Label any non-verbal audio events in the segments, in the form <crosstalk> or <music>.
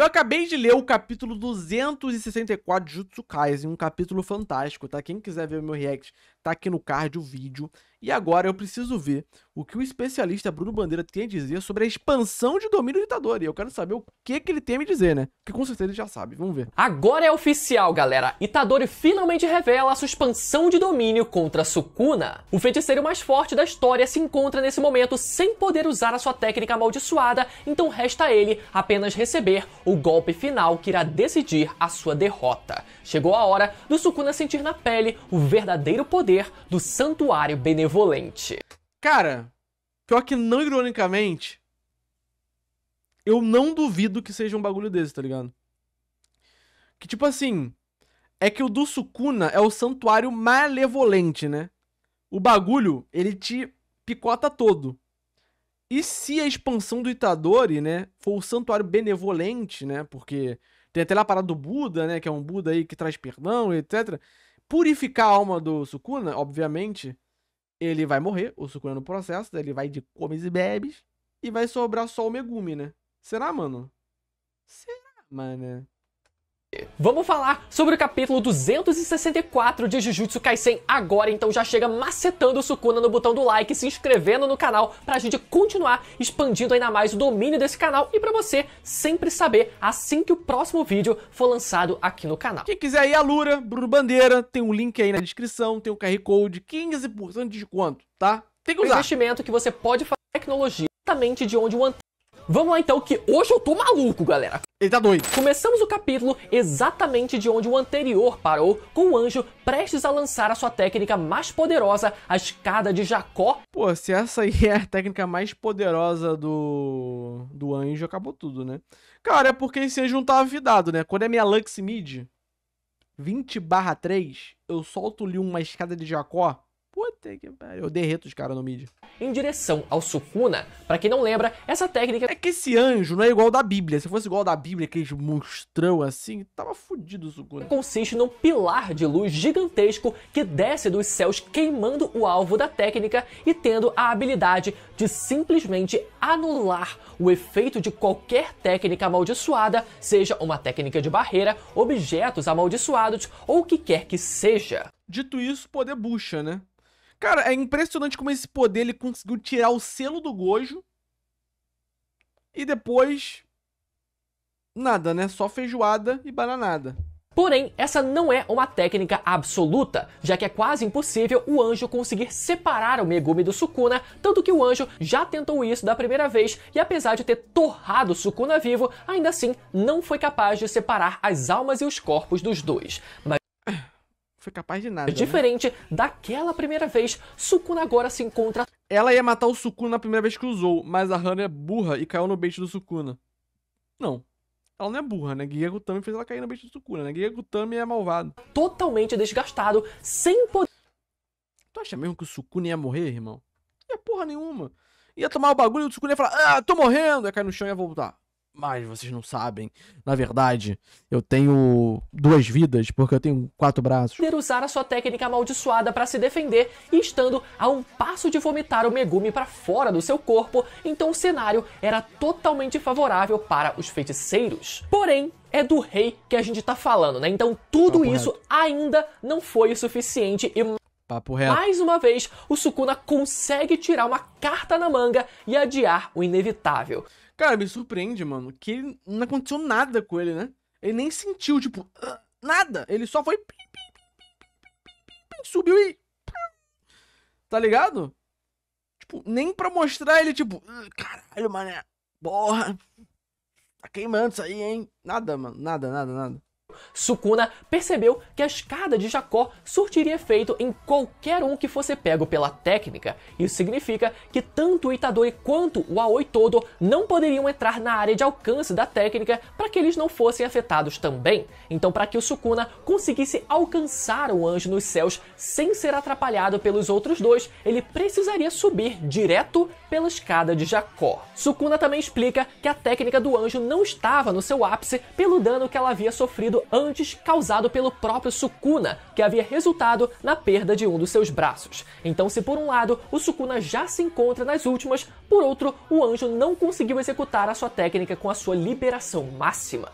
Eu acabei de ler o capítulo 264 de Jutsu Kaisen, um capítulo fantástico, tá? Quem quiser ver o meu react, Tá aqui no card o vídeo. E agora eu preciso ver o que o especialista Bruno Bandeira tem a dizer sobre a expansão de domínio ditador. E eu quero saber o que, que ele tem a me dizer, né? Que com certeza ele já sabe. Vamos ver. Agora é oficial, galera. Itadori finalmente revela a sua expansão de domínio contra Sukuna. O feiticeiro mais forte da história se encontra nesse momento sem poder usar a sua técnica amaldiçoada, então resta a ele apenas receber o golpe final que irá decidir a sua derrota. Chegou a hora do Sukuna sentir na pele o verdadeiro poder poder do Santuário Benevolente. Cara, pior que não ironicamente, eu não duvido que seja um bagulho desse, tá ligado? Que tipo assim, é que o do Sukuna é o santuário malevolente, né? O bagulho, ele te picota todo. E se a expansão do Itadori, né, for o santuário benevolente, né, porque tem até lá a parada do Buda, né, que é um Buda aí que traz perdão, etc purificar a alma do Sukuna, obviamente, ele vai morrer, o Sukuna é no processo, ele vai de comes e bebes, e vai sobrar só o Megumi, né? Será, mano? Será, mano? Vamos falar sobre o capítulo 264 de Jujutsu Kaisen agora, então já chega macetando o Sukuna no botão do like, se inscrevendo no canal pra gente continuar expandindo ainda mais o domínio desse canal e pra você sempre saber assim que o próximo vídeo for lançado aqui no canal. Quem quiser ir à Lura, Bruno Bandeira, tem um link aí na descrição, tem o um QR Code, 15% de desconto, tá? Tem que usar. Um investimento que você pode fazer é tecnologia, exatamente de onde o Vamos lá então, que hoje eu tô maluco, galera. Ele tá doido. Começamos o capítulo exatamente de onde o anterior parou, com o anjo prestes a lançar a sua técnica mais poderosa, a escada de Jacó. Pô, se essa aí é a técnica mais poderosa do, do anjo, acabou tudo, né? Cara, é porque esse anjo não tava tá vidado, né? Quando é minha Lux Mid 20 3, eu solto-lhe uma escada de Jacó Puta que pariu. Eu derreto os caras no mid. Em direção ao Sukuna, para quem não lembra, essa técnica. É que esse anjo não é igual da Bíblia. Se fosse igual da Bíblia, aqueles monstrão assim, tava fudido o Sukuna. Consiste num pilar de luz gigantesco que desce dos céus, queimando o alvo da técnica e tendo a habilidade de simplesmente anular o efeito de qualquer técnica amaldiçoada, seja uma técnica de barreira, objetos amaldiçoados ou o que quer que seja. Dito isso, poder bucha, né? Cara, é impressionante como esse poder ele conseguiu tirar o selo do Gojo. E depois. Nada, né? Só feijoada e bananada. Porém, essa não é uma técnica absoluta, já que é quase impossível o anjo conseguir separar o Megumi do Sukuna, tanto que o anjo já tentou isso da primeira vez e apesar de ter torrado Sukuna vivo, ainda assim não foi capaz de separar as almas e os corpos dos dois. Mas foi capaz de nada. É né? Diferente né? daquela primeira vez, Sukuna agora se encontra. Ela ia matar o Sukuna na primeira vez que usou, mas a Hana é burra e caiu no bait do Sukuna. Não. Ela não é burra, né? Guia Gutami fez ela cair no bait do Sukuna, né? Guia Gutami é malvado. Totalmente desgastado, sem poder. Tu acha mesmo que o Sukuna ia morrer, irmão? Não ia porra nenhuma. Ia tomar o bagulho e o Sukuna ia falar: Ah, tô morrendo! Ia cair no chão e ia voltar mas vocês não sabem. Na verdade, eu tenho duas vidas porque eu tenho quatro braços. Ter usar a sua técnica amaldiçoada para se defender e estando a um passo de vomitar o Megumi para fora do seu corpo, então o cenário era totalmente favorável para os feiticeiros. Porém, é do rei que a gente tá falando, né? Então tudo Papo isso reto. ainda não foi o suficiente e Papo reto. mais uma vez o Sukuna consegue tirar uma carta na manga e adiar o inevitável. Cara, me surpreende, mano, que ele, não aconteceu nada com ele, né? Ele nem sentiu, tipo, nada. Ele só foi. Subiu e. Tá ligado? Tipo, nem pra mostrar ele, tipo, caralho, mané. Porra. Tá queimando isso aí, hein? Nada, mano. Nada, nada, nada. Sukuna percebeu que a escada de Jacó surtiria efeito em qualquer um que fosse pego pela técnica. Isso significa que tanto o Itadori quanto o Aoi Todo não poderiam entrar na área de alcance da técnica para que eles não fossem afetados também. Então, para que o Sukuna conseguisse alcançar o anjo nos céus sem ser atrapalhado pelos outros dois, ele precisaria subir direto pela escada de Jacó. Sukuna também explica que a técnica do anjo não estava no seu ápice pelo dano que ela havia sofrido antes causado pelo próprio Sukuna, que havia resultado na perda de um dos seus braços. Então, se por um lado o Sukuna já se encontra nas últimas, por outro, o anjo não conseguiu executar a sua técnica com a sua liberação máxima.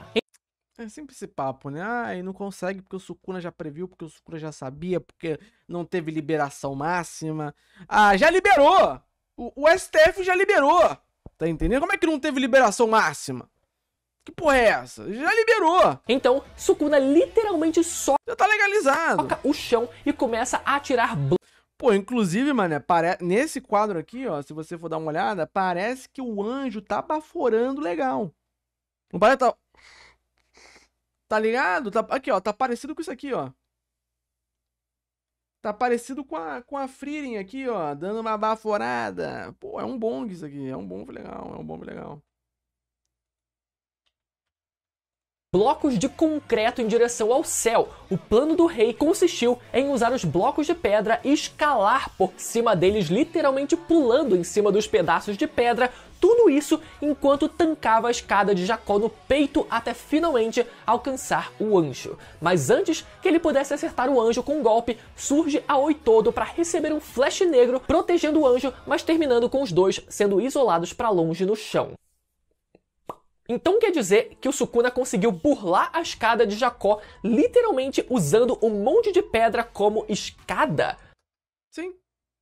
É sempre esse papo, né? Ah, e não consegue porque o Sukuna já previu, porque o Sukuna já sabia, porque não teve liberação máxima. Ah, já liberou! O, o STF já liberou. Tá entendendo? Como é que não teve liberação máxima? Que porra é essa? Já liberou. Então, Sukuna literalmente só. Já tá legalizado. Toca o chão e começa a atirar. Pô, inclusive, mano, pare... nesse quadro aqui, ó, se você for dar uma olhada, parece que o anjo tá baforando legal. Não parece? Tá, tá ligado? Tá... Aqui, ó, tá parecido com isso aqui, ó. Tá parecido com a, com a Freering aqui, ó, dando uma baforada. Pô, é um bong isso aqui, é um bom legal, é um bom legal. blocos de concreto em direção ao céu. O plano do rei consistiu em usar os blocos de pedra e escalar por cima deles, literalmente pulando em cima dos pedaços de pedra, tudo isso enquanto tancava a escada de Jacó no peito até finalmente alcançar o anjo. Mas antes que ele pudesse acertar o anjo com um golpe, surge a Oitodo para receber um flash negro, protegendo o anjo, mas terminando com os dois sendo isolados para longe no chão. Então quer dizer que o Sukuna conseguiu burlar a escada de Jacó, literalmente usando um monte de pedra como escada? Sim.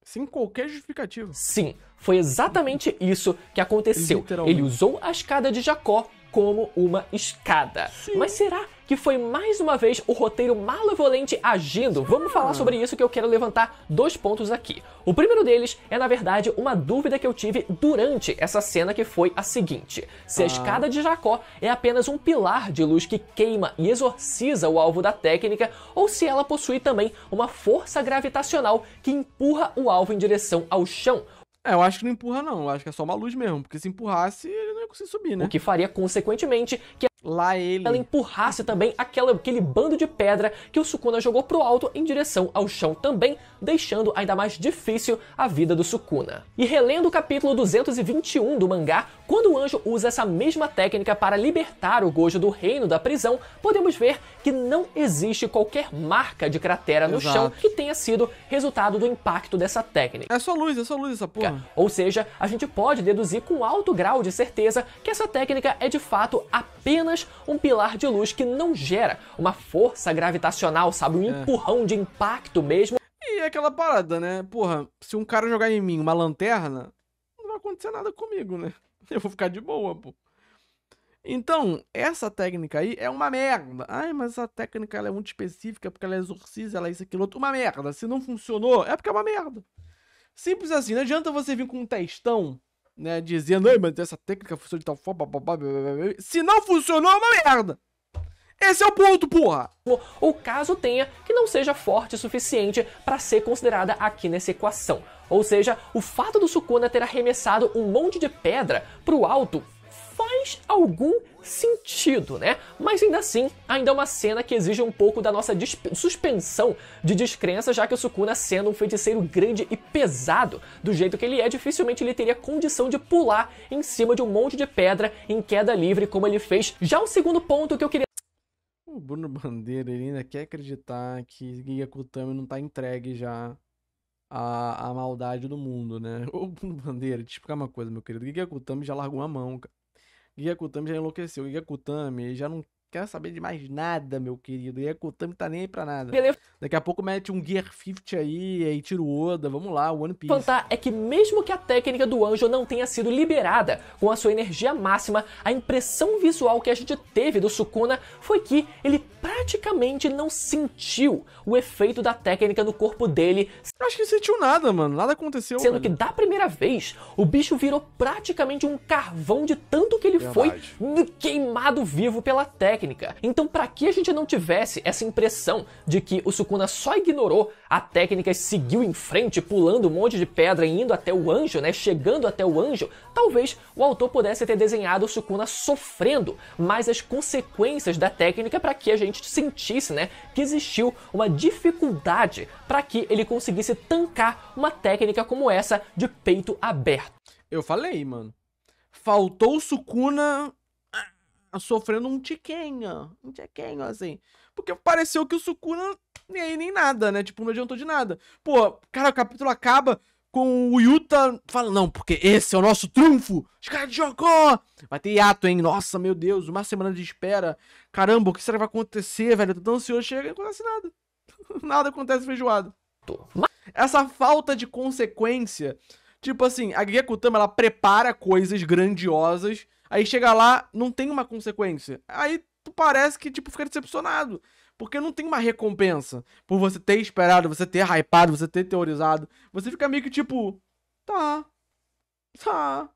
Sem qualquer justificativa. Sim, foi exatamente isso que aconteceu. Ele usou a escada de Jacó como uma escada. Sim. Mas será que foi mais uma vez o roteiro malevolente agindo. Vamos falar ah. sobre isso que eu quero levantar dois pontos aqui. O primeiro deles é, na verdade, uma dúvida que eu tive durante essa cena que foi a seguinte: se a ah. escada de Jacó é apenas um pilar de luz que queima e exorciza o alvo da técnica, ou se ela possui também uma força gravitacional que empurra o alvo em direção ao chão. É, eu acho que não empurra, não. Eu acho que é só uma luz mesmo, porque se empurrasse, ele não ia conseguir subir, né? O que faria, consequentemente, que Lá ele. Ela empurrasse também aquela, aquele bando de pedra que o Sukuna jogou pro alto em direção ao chão também, deixando ainda mais difícil a vida do Sukuna. E relendo o capítulo 221 do mangá, quando o anjo usa essa mesma técnica para libertar o Gojo do reino da prisão, podemos ver que não existe qualquer marca de cratera no Exato. chão que tenha sido resultado do impacto dessa técnica. É só luz, é só luz essa porra. Ou seja, a gente pode deduzir com alto grau de certeza que essa técnica é de fato apenas apenas um pilar de luz que não gera uma força gravitacional, sabe? Um é. empurrão de impacto mesmo. E é aquela parada, né? Porra, se um cara jogar em mim uma lanterna, não vai acontecer nada comigo, né? <laughs> Eu vou ficar de boa, pô. Então, essa técnica aí é uma merda. Ai, mas essa técnica ela é muito específica porque ela exorciza, ela é isso, aquilo, outro. Uma merda. Se não funcionou, é porque é uma merda. Simples assim. Não adianta você vir com um testão né, dizendo, Ei, mas essa técnica funciona de tal forma, blá, blá, blá, se não funcionou é uma merda. Esse é o ponto, porra! Ou caso tenha que não seja forte o suficiente para ser considerada aqui nessa equação. Ou seja, o fato do Sukuna ter arremessado um monte de pedra para o alto faz algum sentido, né? Mas ainda assim, ainda é uma cena que exige um pouco da nossa suspensão de descrença, já que o Sukuna, sendo um feiticeiro grande e pesado, do jeito que ele é, dificilmente ele teria condição de pular em cima de um monte de pedra em queda livre, como ele fez. Já o segundo ponto que eu queria. O Bruno Bandeira ele ainda quer acreditar que Giga Kutami não tá entregue já à, a maldade do mundo, né? Ô, <laughs> Bruno Bandeira, eu explicar uma coisa, meu querido. Giga Kutami já largou a mão, cara. Giga Kutami já enlouqueceu. Giga Kutami já não quer saber de mais nada, meu querido. E a Kutami tá nem aí pra nada. Beleza. Daqui a pouco mete um Gear 50 aí, aí tira o Oda, vamos lá, One Piece. Fantar é que mesmo que a técnica do anjo não tenha sido liberada com a sua energia máxima, a impressão visual que a gente teve do Sukuna foi que ele praticamente não sentiu o efeito da técnica no corpo dele. Acho que sentiu nada, mano. Nada aconteceu. Sendo que da primeira vez, o bicho virou praticamente um carvão de tanto que ele Verdade. foi queimado vivo pela técnica técnica. Então, para que a gente não tivesse essa impressão de que o Sukuna só ignorou a técnica e seguiu em frente, pulando um monte de pedra e indo até o anjo, né? Chegando até o anjo, talvez o autor pudesse ter desenhado o Sukuna sofrendo mais as consequências da técnica para que a gente sentisse, né, que existiu uma dificuldade para que ele conseguisse tancar uma técnica como essa de peito aberto. Eu falei, mano. Faltou o Sukuna Tá sofrendo um tiquenho, um tiquenho assim. Porque pareceu que o Sukuna nem, nem nada, né? Tipo, não adiantou de nada. Pô, cara, o capítulo acaba com o Yuta fala, não, porque esse é o nosso triunfo. Os caras jogou. Vai ter hiato, hein? Nossa, meu Deus, uma semana de espera. Caramba, o que será que vai acontecer, velho? tô tão ansioso, chega e não acontece nada. <laughs> nada acontece feijoado. Essa falta de consequência. Tipo assim, a Gekutama, ela prepara coisas grandiosas Aí chega lá, não tem uma consequência. Aí tu parece que, tipo, fica decepcionado. Porque não tem uma recompensa por você ter esperado, você ter hypado, você ter teorizado. Você fica meio que tipo, tá, tá,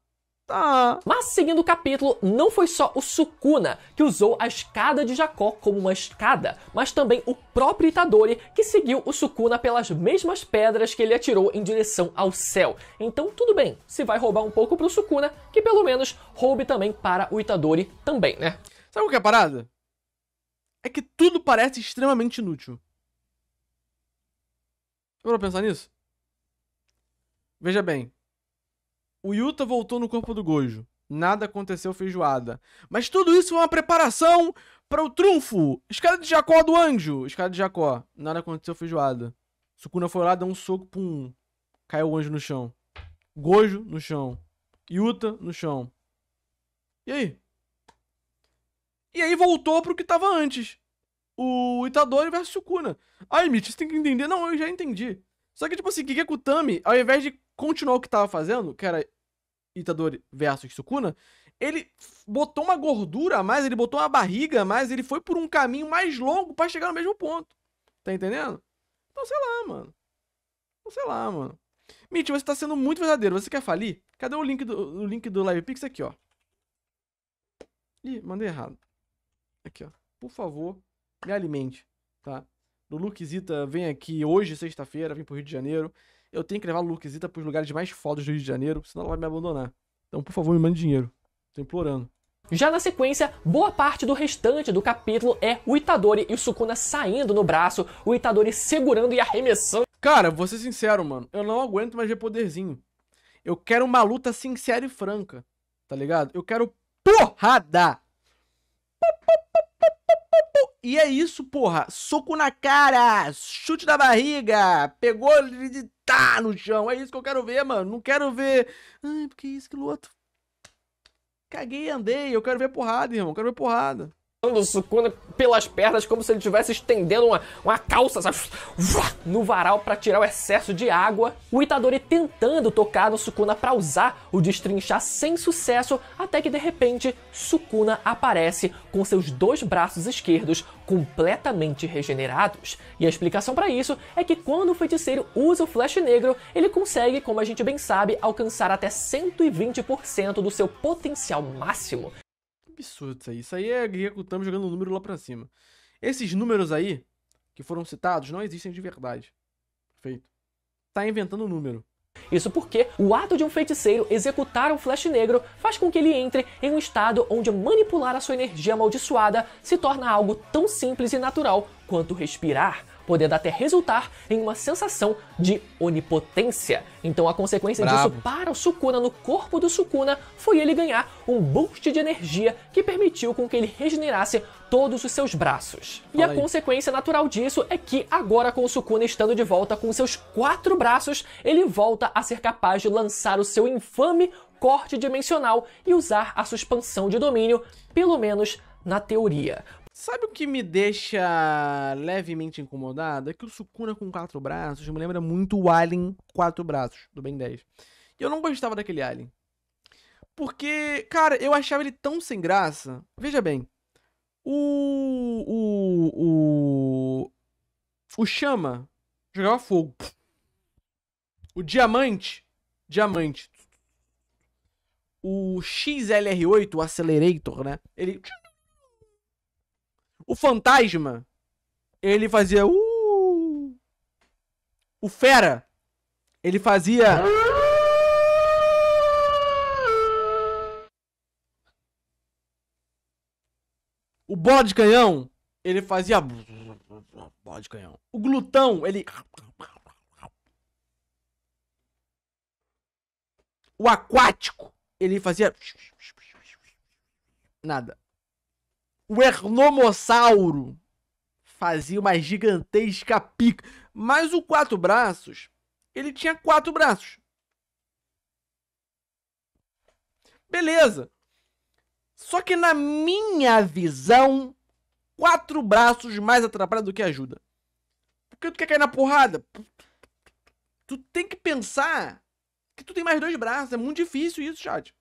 Tá. Mas seguindo o capítulo, não foi só o Sukuna que usou a escada de Jacó como uma escada, mas também o próprio Itadori que seguiu o Sukuna pelas mesmas pedras que ele atirou em direção ao céu. Então tudo bem, se vai roubar um pouco pro Sukuna, que pelo menos roube também para o Itadori também, né? Sabe o que é a parada? É que tudo parece extremamente inútil. Você pensar nisso? Veja bem, o Yuta voltou no corpo do Gojo. Nada aconteceu feijoada. Mas tudo isso foi uma preparação para o trunfo. Escada de Jacó do anjo. Escada de Jacó. Nada aconteceu feijoada. Sukuna foi lá, deu um soco, pum. Caiu o anjo no chão. Gojo no chão. Yuta no chão. E aí? E aí voltou pro que tava antes. O Itadori versus Sukuna. Ai, Mitch, você tem que entender. Não, eu já entendi. Só que, tipo assim, que Kikekutami, é ao invés de continuar o que tava fazendo, que era Itadori versus Sukuna, ele botou uma gordura a mais, ele botou uma barriga a mais, ele foi por um caminho mais longo para chegar no mesmo ponto. Tá entendendo? Então, sei lá, mano. Então, sei lá, mano. Mitch, você tá sendo muito verdadeiro. Você quer falir? Cadê o link do, o link do LivePix? Aqui, ó. Ih, mandei errado. Aqui, ó. Por favor, me alimente, tá? Lulu Quisita vem aqui hoje, sexta-feira, vem pro Rio de Janeiro. Eu tenho que levar o Luquezita pros lugares mais fodos do Rio de Janeiro, senão ela vai me abandonar. Então, por favor, me mande dinheiro. Tô implorando. Já na sequência, boa parte do restante do capítulo é o Itadori e o Sukuna saindo no braço, o Itadori segurando e arremessando. Cara, vou ser sincero, mano. Eu não aguento mais ver poderzinho. Eu quero uma luta sincera e franca, tá ligado? Eu quero porrada! Pu, e é isso, porra. Soco na cara, chute na barriga, pegou ele tá no chão. É isso que eu quero ver, mano. Não quero ver. Ai, porque isso, que outro. Caguei e andei. Eu quero ver porrada, irmão. Eu quero ver porrada pelas pernas, como se ele estivesse estendendo uma, uma calça sabe? no varal para tirar o excesso de água. O Itadori tentando tocar no Sukuna para usar o destrinchar sem sucesso, até que de repente Sukuna aparece com seus dois braços esquerdos completamente regenerados. E a explicação para isso é que quando o feiticeiro usa o Flash Negro, ele consegue, como a gente bem sabe, alcançar até 120% do seu potencial máximo absurdo isso aí. Isso aí é executando jogando um número lá pra cima. Esses números aí, que foram citados, não existem de verdade. Perfeito. Tá inventando um número. Isso porque o ato de um feiticeiro executar um flash negro faz com que ele entre em um estado onde manipular a sua energia amaldiçoada se torna algo tão simples e natural quanto respirar, podendo até resultar em uma sensação de onipotência. Então a consequência Bravo. disso para o Sukuna no corpo do Sukuna foi ele ganhar um boost de energia que permitiu com que ele regenerasse todos os seus braços. Fala e a aí. consequência natural disso é que agora com o Sukuna estando de volta com seus quatro braços, ele volta a ser capaz de lançar o seu infame corte dimensional e usar a suspensão de domínio, pelo menos na teoria. Sabe o que me deixa levemente incomodado? É que o Sukuna é com quatro braços me lembra muito o Alien quatro braços, do Ben 10. E eu não gostava daquele Alien. Porque, cara, eu achava ele tão sem graça. Veja bem. O. O. O, o Chama jogava fogo. O Diamante. Diamante. O XLR8, o Accelerator, né? Ele o fantasma, ele fazia. Uh! O fera, ele fazia. O bola de canhão, ele fazia. Bola de canhão. O glutão, ele. O aquático, ele fazia. Nada. O Ernomossauro fazia uma gigantesca pica. Mas o quatro braços, ele tinha quatro braços. Beleza. Só que na minha visão, quatro braços mais atrapalha do que ajuda. Porque tu quer cair na porrada? Tu tem que pensar que tu tem mais dois braços. É muito difícil isso, chat.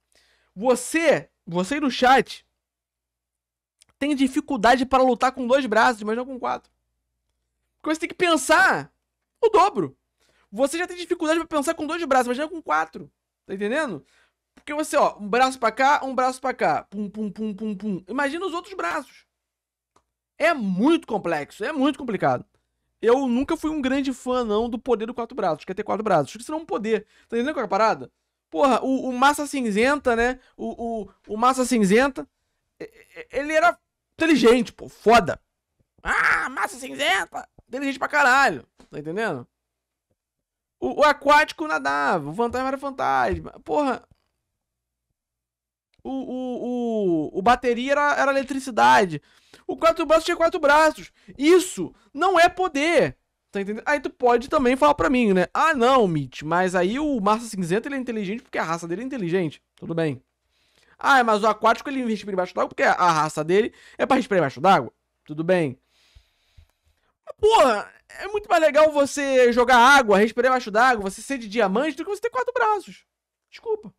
Você, você no chat, tem dificuldade para lutar com dois braços, mas não com quatro. Porque você tem que pensar o dobro. Você já tem dificuldade para pensar com dois braços, mas não com quatro. Tá entendendo? Porque você, ó, um braço para cá, um braço para cá. Pum, pum, pum, pum, pum. Imagina os outros braços. É muito complexo, é muito complicado. Eu nunca fui um grande fã, não, do poder do quatro braços. Quer ter quatro braços. Acho que isso não é um poder. Tá entendendo qual é a parada? Porra, o, o Massa Cinzenta, né? O, o, o Massa Cinzenta, ele era inteligente, pô, foda. Ah, massa cinzenta! Inteligente pra caralho, tá entendendo? O, o aquático nadava, o fantasma era fantasma. Porra. O, o, o, o bateria era, era eletricidade. O quatro braços tinha quatro braços. Isso não é poder. Tá entendendo? Aí tu pode também falar pra mim, né? Ah, não, Mitch, mas aí o Massa Cinzenta ele é inteligente porque a raça dele é inteligente. Tudo bem. Ah, é, mas o aquático ele respira embaixo d'água porque a raça dele é para respirar embaixo d'água. Tudo bem. porra, é muito mais legal você jogar água, respirar embaixo d'água, você ser de diamante do que você ter quatro braços. Desculpa.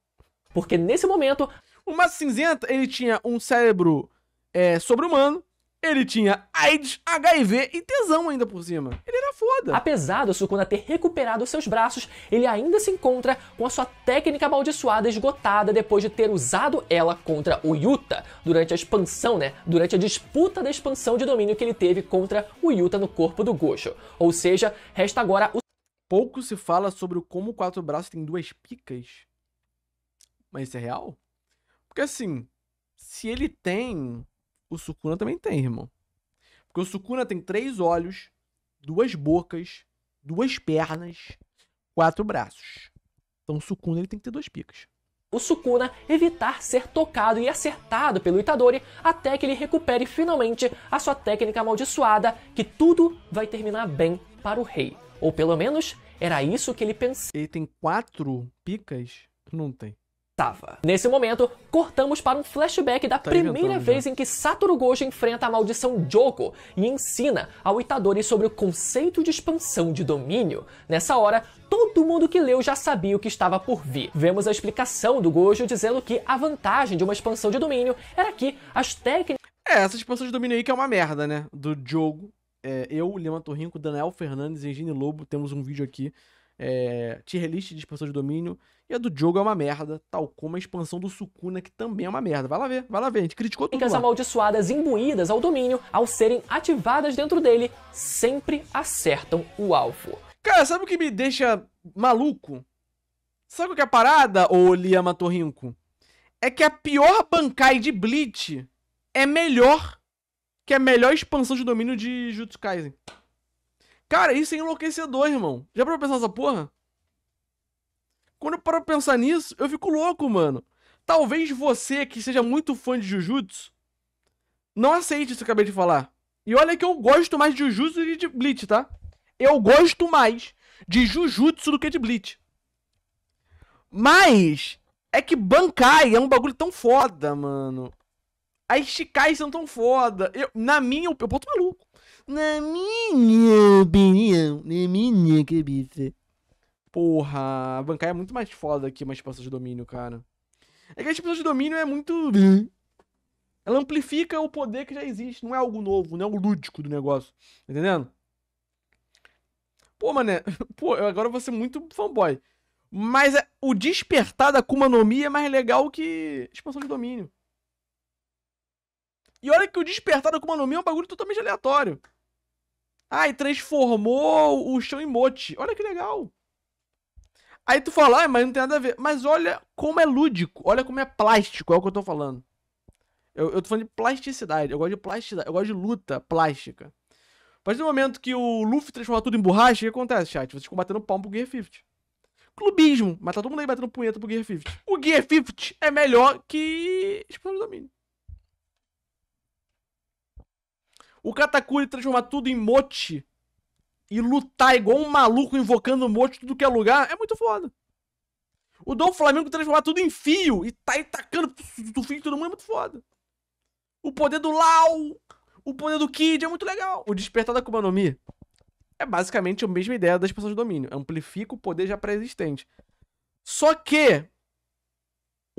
Porque nesse momento. O Massa Cinzenta, ele tinha um cérebro é, sobre-humano, ele tinha AIDS, HIV e tesão ainda por cima. Ele era foda. Apesar do Sukuna ter recuperado seus braços, ele ainda se encontra com a sua técnica amaldiçoada esgotada depois de ter usado ela contra o Yuta durante a expansão, né? Durante a disputa da expansão de domínio que ele teve contra o Yuta no corpo do Gosho. Ou seja, resta agora o. Pouco se fala sobre como o quatro braços tem duas picas. Mas isso é real? Porque assim, se ele tem o Sukuna também tem, irmão. Porque o Sukuna tem três olhos, duas bocas, duas pernas, quatro braços. Então o Sukuna ele tem que ter duas picas. O Sukuna evitar ser tocado e acertado pelo Itadori até que ele recupere finalmente a sua técnica amaldiçoada, que tudo vai terminar bem para o rei. Ou pelo menos era isso que ele pensava. Ele tem quatro picas? Não tem. Tava. Nesse momento, cortamos para um flashback da tá primeira vez já. em que Satoru Gojo enfrenta a maldição Jogo e ensina ao Itadori sobre o conceito de expansão de domínio. Nessa hora, todo mundo que leu já sabia o que estava por vir. Vemos a explicação do Gojo dizendo que a vantagem de uma expansão de domínio era que as técnicas. É, essa expansão de domínio aí que é uma merda, né? Do jogo. É, eu, Lima Torrinho, Daniel Fernandes e Engine Lobo temos um vídeo aqui é, tier list de expansão de domínio. E a do jogo é uma merda, tal como a expansão do Sukuna, que também é uma merda. Vai lá ver, vai lá ver, a gente criticou tudo. que As amaldiçoadas imbuídas ao domínio, ao serem ativadas dentro dele, sempre acertam o alvo. Cara, sabe o que me deixa maluco? Sabe o que é a parada, ô Liama Torrinco? É que a pior Bankai de Bleach é melhor que a melhor expansão de domínio de Jutsu Kaisen. Cara, isso é enlouquecedor, irmão. Já parou pra pensar nessa porra? Quando eu paro pra pensar nisso, eu fico louco, mano. Talvez você, que seja muito fã de Jujutsu, não aceite isso que eu acabei de falar. E olha que eu gosto mais de Jujutsu do que de Bleach, tá? Eu gosto mais de Jujutsu do que de Bleach. Mas é que Bankai é um bagulho tão foda, mano. As Shikais são tão foda. Eu, na minha, eu, eu boto maluco. Na minha opinião, na minha cabeça. Porra, a Bankai é muito mais foda que uma expansão de domínio, cara. É que a expansão de domínio é muito. Ela amplifica o poder que já existe, não é algo novo, não é o lúdico do negócio. Tá entendendo? Pô, mané, <laughs> pô, eu agora vou ser muito fanboy. Mas é, o despertar da Kuma no Mi é mais legal que expansão de domínio. E olha que o despertar da Kuma no Mi é um bagulho totalmente aleatório. Ai, e transformou o chão em mote. Olha que legal. Aí tu fala, ah, mas não tem nada a ver. Mas olha como é lúdico, olha como é plástico, é o que eu tô falando. Eu, eu tô falando de plasticidade, eu gosto de plasticidade, eu gosto de luta plástica. A partir do momento que o Luffy transforma tudo em borracha, o que acontece, chat? Vocês ficam batendo palma pro Gear 50. Clubismo, mas tá todo mundo aí batendo punheta pro Gear 50. O Gear 50 é melhor que Explosão Domínio. O Katakuri transformar tudo em mote e lutar igual um maluco invocando mote tudo que é lugar é muito foda. O Dom Flamengo transformar tudo em fio e tá aí tacando do fio todo mundo é muito foda. O poder do Lau, o poder do Kid é muito legal. O despertar da Kuma no Mi é basicamente a mesma ideia das pessoas de domínio. Amplifica o poder já pré-existente. Só que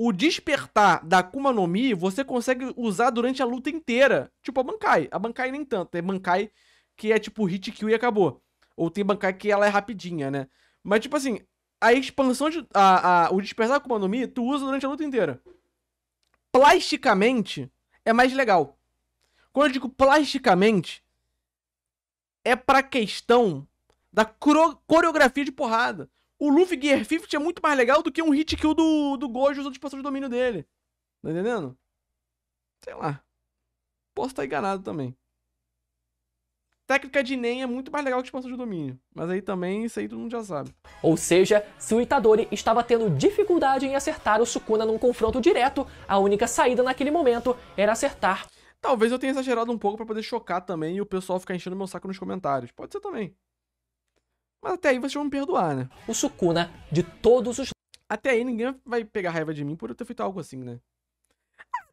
o despertar da Akuma no Mi você consegue usar durante a luta inteira. Tipo a Bankai. A Bankai nem tanto. Tem Bankai que é tipo hit kill e acabou. Ou tem Bankai que ela é rapidinha, né? Mas tipo assim, a expansão de. A, a, o despertar da Akuma no Mi tu usa durante a luta inteira. Plasticamente é mais legal. Quando eu digo plasticamente, é pra questão da coreografia de porrada o Luffy Gear 50 é muito mais legal do que um hit kill do, do Gojo usando expansão de domínio dele. Tá entendendo? Sei lá. Posso estar tá enganado também. Técnica de Nen é muito mais legal que expansão de domínio. Mas aí também, isso aí todo mundo já sabe. Ou seja, se o Itadori estava tendo dificuldade em acertar o Sukuna num confronto direto, a única saída naquele momento era acertar. Talvez eu tenha exagerado um pouco para poder chocar também e o pessoal ficar enchendo meu saco nos comentários. Pode ser também. Mas até aí vocês vão me perdoar, né? O Sukuna né? de todos os. Até aí ninguém vai pegar raiva de mim por eu ter feito algo assim, né?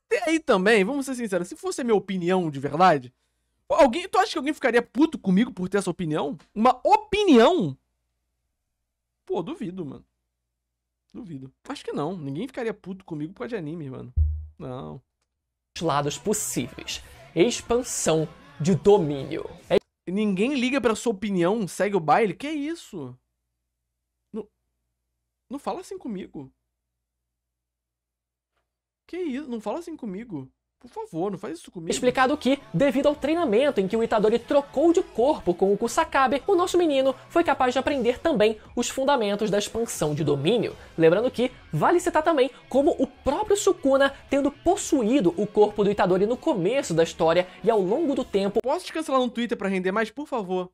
Até aí também, vamos ser sinceros, se fosse a minha opinião de verdade, alguém, tu acha que alguém ficaria puto comigo por ter essa opinião? Uma opinião? Pô, duvido, mano. Duvido. Acho que não. Ninguém ficaria puto comigo por causa de anime, mano. Não. Os lados possíveis. Expansão de domínio. É... Ninguém liga pra sua opinião, segue o baile? Que isso? Não, não fala assim comigo. Que isso? Não fala assim comigo. Por favor, não faz isso comigo. Explicado que, devido ao treinamento em que o Itadori trocou de corpo com o Kusakabe, o nosso menino foi capaz de aprender também os fundamentos da expansão de domínio. Lembrando que, vale citar também como o próprio Sukuna, tendo possuído o corpo do Itadori no começo da história e ao longo do tempo... Posso te cancelar no Twitter para render mais, por favor?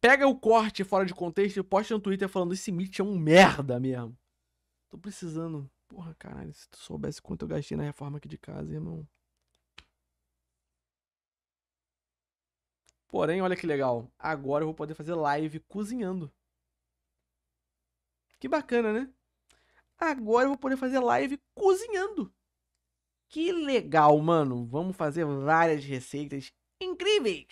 Pega o corte fora de contexto e posta no Twitter falando esse Mitch é um merda mesmo. Tô precisando... Porra, caralho, se tu soubesse quanto eu gastei na reforma aqui de casa, irmão. Porém, olha que legal. Agora eu vou poder fazer live cozinhando. Que bacana, né? Agora eu vou poder fazer live cozinhando. Que legal, mano. Vamos fazer várias receitas incríveis.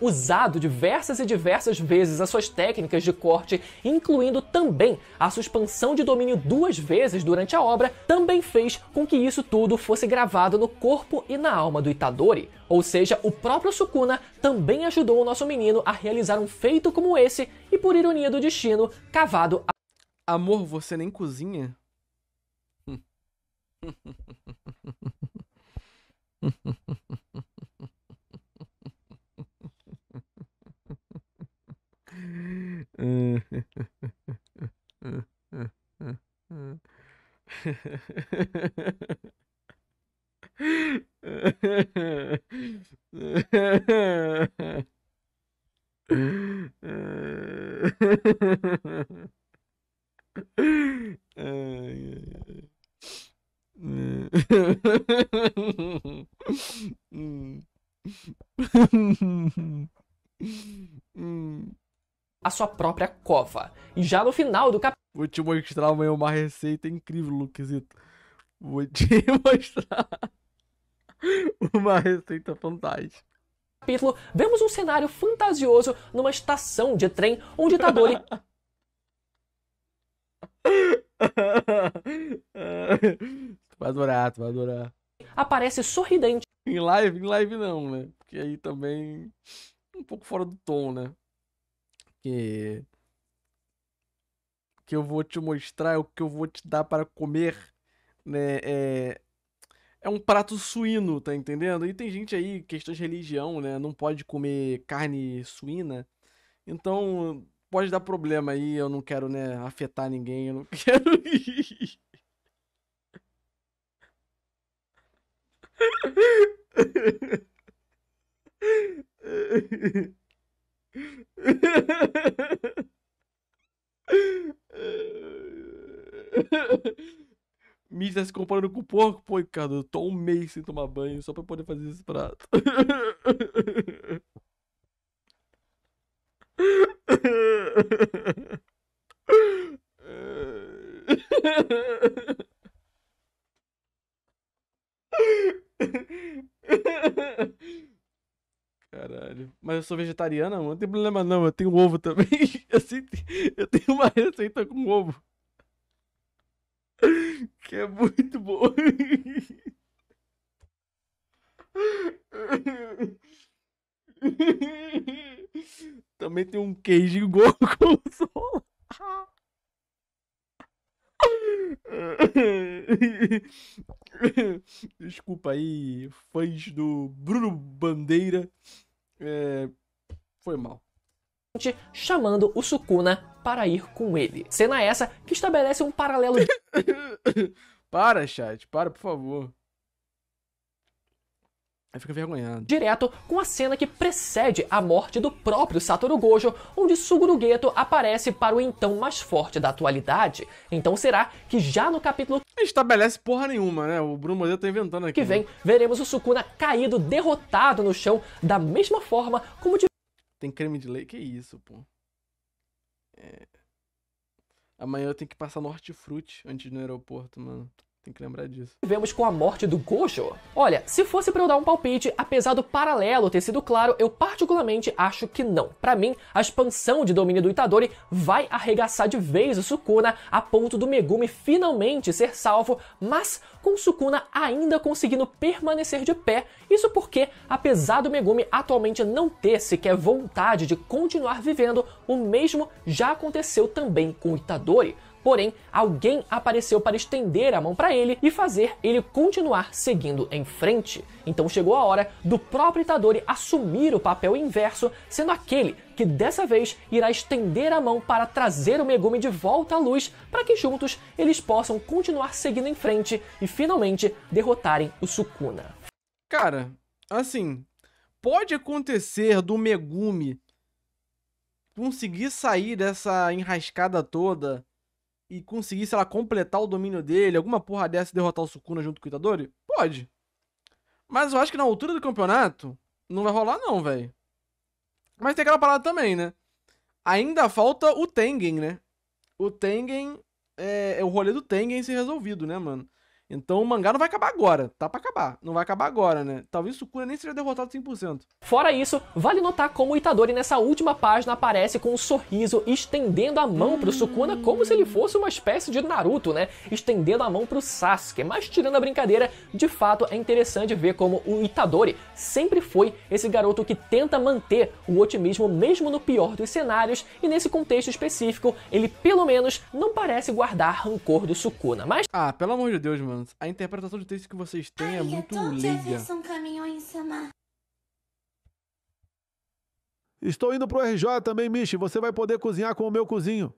Usado diversas e diversas vezes as suas técnicas de corte, incluindo também a suspensão de domínio duas vezes durante a obra, também fez com que isso tudo fosse gravado no corpo e na alma do Itadori. Ou seja, o próprio Sukuna também ajudou o nosso menino a realizar um feito como esse e, por ironia do destino, cavado a... Amor, você nem cozinha? <laughs> a sua própria cova. E já no final do capítulo Vou te mostrar amanhã uma receita incrível, Luquezito. Vou te <laughs> mostrar uma receita fantástica capítulo, vemos um cenário fantasioso numa estação de trem onde Tadori. Tá <laughs> tu vai adorar, tu vai adorar. Aparece sorridente. Em live? Em live não, né? Porque aí também. Um pouco fora do tom, né? Que que eu vou te mostrar, é o que eu vou te dar para comer, né? É, é um prato suíno, tá entendendo? E tem gente aí, questões de religião, né? Não pode comer carne suína. Então, pode dar problema aí, eu não quero, né, afetar ninguém, eu não <laughs> quero. <laughs> <laughs> Me tá se comparando com o porco? Pô, cara, eu tô um mês sem tomar banho só pra poder fazer esse prato. <laughs> Caralho. Mas eu sou vegetariana, mano. Não tem problema não, eu tenho ovo também. Assim, <laughs> eu tenho uma receita com ovo. Que é muito bom. <laughs> Também tem um queijo gordo <laughs> com sol. Desculpa aí, fãs do Bruno Bandeira. É, foi mal chamando o Sukuna para ir com ele. Cena essa que estabelece um paralelo. <laughs> para, chat, para, por favor. Aí fica vergonhado. Direto com a cena que precede a morte do próprio Satoru Gojo, onde Suguru Geto aparece para o então mais forte da atualidade. Então será que já no capítulo... Estabelece porra nenhuma, né? O Bruno Modelo tá inventando aqui. Que vem, né? veremos o Sukuna caído, derrotado no chão, da mesma forma como... De... Tem creme de leite? Que isso, pô. É... Amanhã eu tenho que passar no hortifruti antes no aeroporto, mano. Tem que lembrar disso. Vemos com a morte do Gojo. Olha, se fosse para eu dar um palpite, apesar do paralelo ter sido claro, eu particularmente acho que não. Para mim, a expansão de domínio do Itadori vai arregaçar de vez o Sukuna a ponto do Megumi finalmente ser salvo, mas com Sukuna ainda conseguindo permanecer de pé. Isso porque, apesar do Megumi atualmente não ter sequer vontade de continuar vivendo, o mesmo já aconteceu também com Itadori porém alguém apareceu para estender a mão para ele e fazer ele continuar seguindo em frente. Então chegou a hora do próprio Itadori assumir o papel inverso, sendo aquele que dessa vez irá estender a mão para trazer o Megumi de volta à luz, para que juntos eles possam continuar seguindo em frente e finalmente derrotarem o Sukuna. Cara, assim, pode acontecer do Megumi conseguir sair dessa enrascada toda e conseguir, sei lá, completar o domínio dele, alguma porra dessa e derrotar o Sukuna junto com o Itadori? Pode. Mas eu acho que na altura do campeonato não vai rolar não, velho. Mas tem aquela parada também, né? Ainda falta o Tengen, né? O Tengen é, é o rolê do Tengen ser resolvido, né, mano? Então o mangá não vai acabar agora, tá para acabar. Não vai acabar agora, né? Talvez Sukuna nem seja derrotado 100%. Fora isso, vale notar como Itadori nessa última página aparece com um sorriso estendendo a mão pro Sukuna como se ele fosse uma espécie de Naruto, né? Estendendo a mão pro Sasuke. Mas tirando a brincadeira, de fato é interessante ver como o Itadori sempre foi esse garoto que tenta manter o otimismo mesmo no pior dos cenários e nesse contexto específico, ele pelo menos não parece guardar rancor do Sukuna. Mas Ah, pelo amor de Deus, mano a interpretação de texto que vocês têm Ai, é muito liga. Estou indo pro RJ também, Michi. Você vai poder cozinhar com o meu cozinho.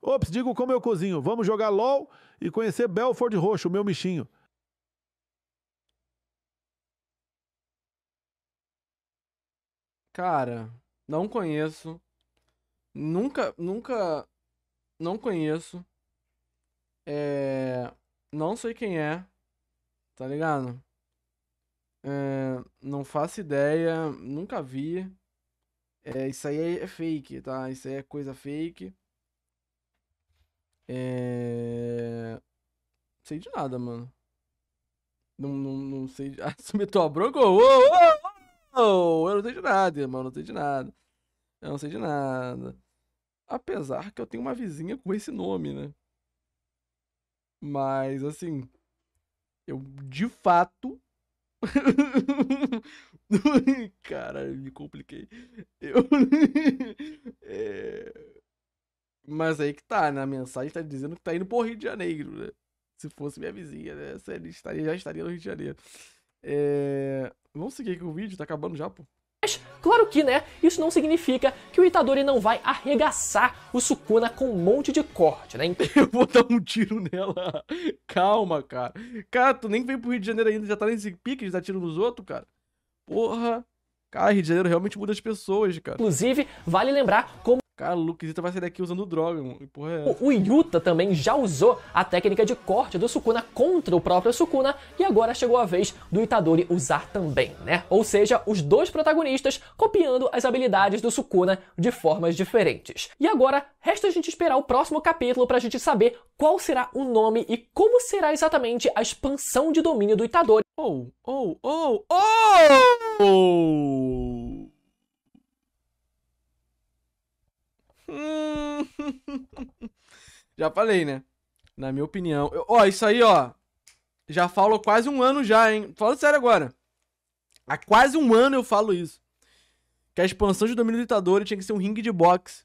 Ops, digo com o meu cozinho. Vamos jogar LOL e conhecer Belford Roxo, meu michinho. Cara, não conheço. Nunca, nunca, não conheço. É... Não sei quem é, tá ligado? É, não faço ideia, nunca vi. É, isso aí é fake, tá? Isso aí é coisa fake. É... Sei de nada, mano. Não, não, não sei de... <laughs> Ah, sumiu tua bronca? Oh, oh, oh, eu não sei de nada, mano. Não sei de nada. Eu não sei de nada. Apesar que eu tenho uma vizinha com esse nome, né? Mas, assim, eu de fato. <laughs> Cara, me compliquei. Eu. <laughs> é... Mas aí que tá, né? A mensagem tá dizendo que tá indo pro Rio de Janeiro, né? Se fosse minha vizinha, né? Estaria, já estaria no Rio de Janeiro. É... Vamos seguir aqui o vídeo, tá acabando já, pô. Mas, claro que, né, isso não significa que o Itadori não vai arregaçar o Sukuna com um monte de corte, né? <laughs> Eu vou dar um tiro nela. Calma, cara. Cara, tu nem veio pro Rio de Janeiro ainda, já tá nesse pique de dar tiro nos outros, cara. Porra. Cara, Rio de Janeiro realmente muda as pessoas, cara. Inclusive, vale lembrar como Cara, o vai sair daqui usando droga, mano. Porra é o, o Yuta também já usou a técnica de corte do Sukuna contra o próprio Sukuna e agora chegou a vez do Itadori usar também, né? Ou seja, os dois protagonistas copiando as habilidades do Sukuna de formas diferentes. E agora, resta a gente esperar o próximo capítulo pra gente saber qual será o nome e como será exatamente a expansão de domínio do Itadori. Oh, oh, oh, oh! Já falei, né? Na minha opinião. Eu, ó, isso aí, ó. Já falo quase um ano já, hein? Fala sério agora. Há quase um ano eu falo isso. Que a expansão de domínio ditador tinha que ser um ringue de boxe.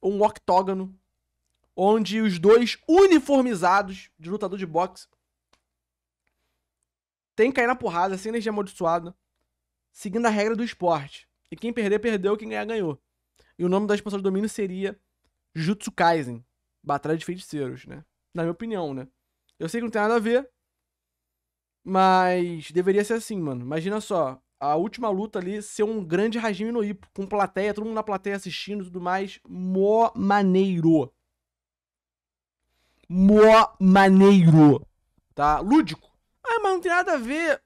Ou um octógono. Onde os dois uniformizados de lutador de boxe tem que cair na porrada, sem energia amaldiçoada, seguindo a regra do esporte. E quem perder, perdeu, quem ganhar, ganhou. E o nome da expansão de domínio seria Jutsu Kaisen. Batalha de Feiticeiros, né? Na minha opinião, né? Eu sei que não tem nada a ver, mas deveria ser assim, mano. Imagina só, a última luta ali ser um grande Hajime no Ippo, com plateia, todo mundo na plateia assistindo e tudo mais. Mó maneiro. Mó maneiro. Tá? Lúdico. Ah, mas não tem nada a ver.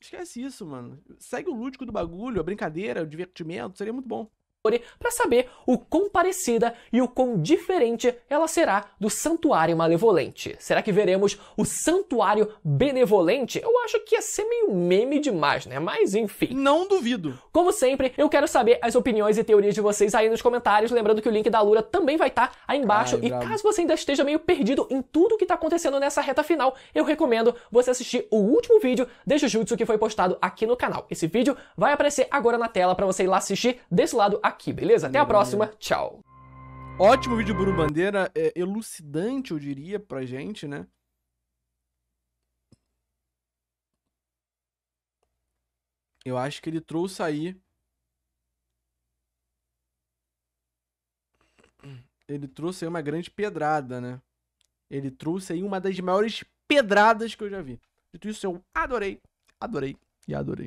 Esquece isso, mano. Segue o lúdico do bagulho, a brincadeira, o divertimento, seria muito bom para saber o quão parecida e o quão diferente ela será do Santuário Malevolente. Será que veremos o Santuário Benevolente? Eu acho que ia ser meio meme demais, né? Mas enfim. Não duvido. Como sempre, eu quero saber as opiniões e teorias de vocês aí nos comentários. Lembrando que o link da Lura também vai estar tá aí embaixo. Ai, e bravo. caso você ainda esteja meio perdido em tudo que está acontecendo nessa reta final, eu recomendo você assistir o último vídeo de Jujutsu que foi postado aqui no canal. Esse vídeo vai aparecer agora na tela para você ir lá assistir desse lado aqui, beleza? Até a próxima, tchau! Ótimo vídeo, Bruno Bandeira, é elucidante, eu diria, pra gente, né? Eu acho que ele trouxe aí. Ele trouxe aí uma grande pedrada, né? Ele trouxe aí uma das maiores pedradas que eu já vi. Dito isso, eu adorei, adorei e adorei.